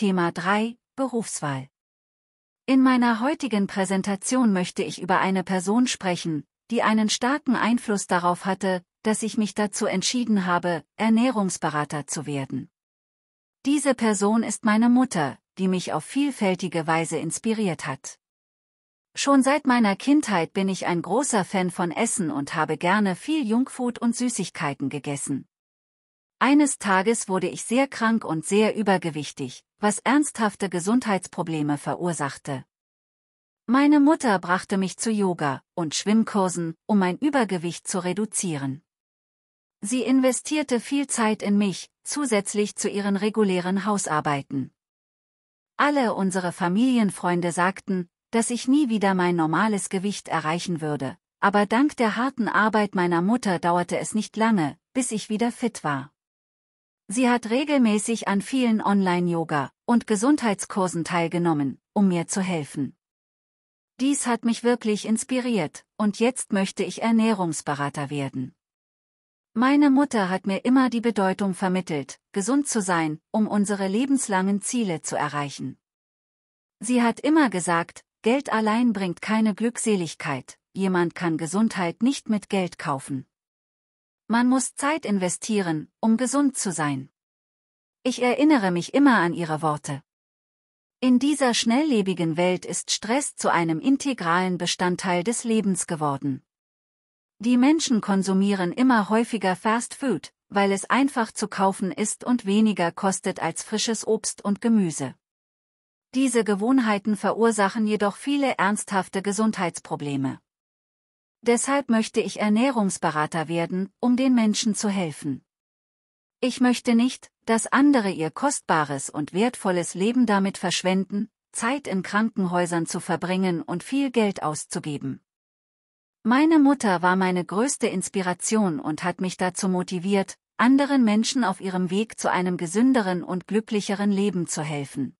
Thema 3 Berufswahl. In meiner heutigen Präsentation möchte ich über eine Person sprechen, die einen starken Einfluss darauf hatte, dass ich mich dazu entschieden habe, Ernährungsberater zu werden. Diese Person ist meine Mutter, die mich auf vielfältige Weise inspiriert hat. Schon seit meiner Kindheit bin ich ein großer Fan von Essen und habe gerne viel Junkfood und Süßigkeiten gegessen. Eines Tages wurde ich sehr krank und sehr übergewichtig, was ernsthafte Gesundheitsprobleme verursachte. Meine Mutter brachte mich zu Yoga und Schwimmkursen, um mein Übergewicht zu reduzieren. Sie investierte viel Zeit in mich, zusätzlich zu ihren regulären Hausarbeiten. Alle unsere Familienfreunde sagten, dass ich nie wieder mein normales Gewicht erreichen würde, aber dank der harten Arbeit meiner Mutter dauerte es nicht lange, bis ich wieder fit war. Sie hat regelmäßig an vielen Online-Yoga- und Gesundheitskursen teilgenommen, um mir zu helfen. Dies hat mich wirklich inspiriert, und jetzt möchte ich Ernährungsberater werden. Meine Mutter hat mir immer die Bedeutung vermittelt, gesund zu sein, um unsere lebenslangen Ziele zu erreichen. Sie hat immer gesagt, Geld allein bringt keine Glückseligkeit, jemand kann Gesundheit nicht mit Geld kaufen. Man muss Zeit investieren, um gesund zu sein. Ich erinnere mich immer an ihre Worte. In dieser schnelllebigen Welt ist Stress zu einem integralen Bestandteil des Lebens geworden. Die Menschen konsumieren immer häufiger Fast Food, weil es einfach zu kaufen ist und weniger kostet als frisches Obst und Gemüse. Diese Gewohnheiten verursachen jedoch viele ernsthafte Gesundheitsprobleme. Deshalb möchte ich Ernährungsberater werden, um den Menschen zu helfen. Ich möchte nicht, dass andere ihr kostbares und wertvolles Leben damit verschwenden, Zeit in Krankenhäusern zu verbringen und viel Geld auszugeben. Meine Mutter war meine größte Inspiration und hat mich dazu motiviert, anderen Menschen auf ihrem Weg zu einem gesünderen und glücklicheren Leben zu helfen.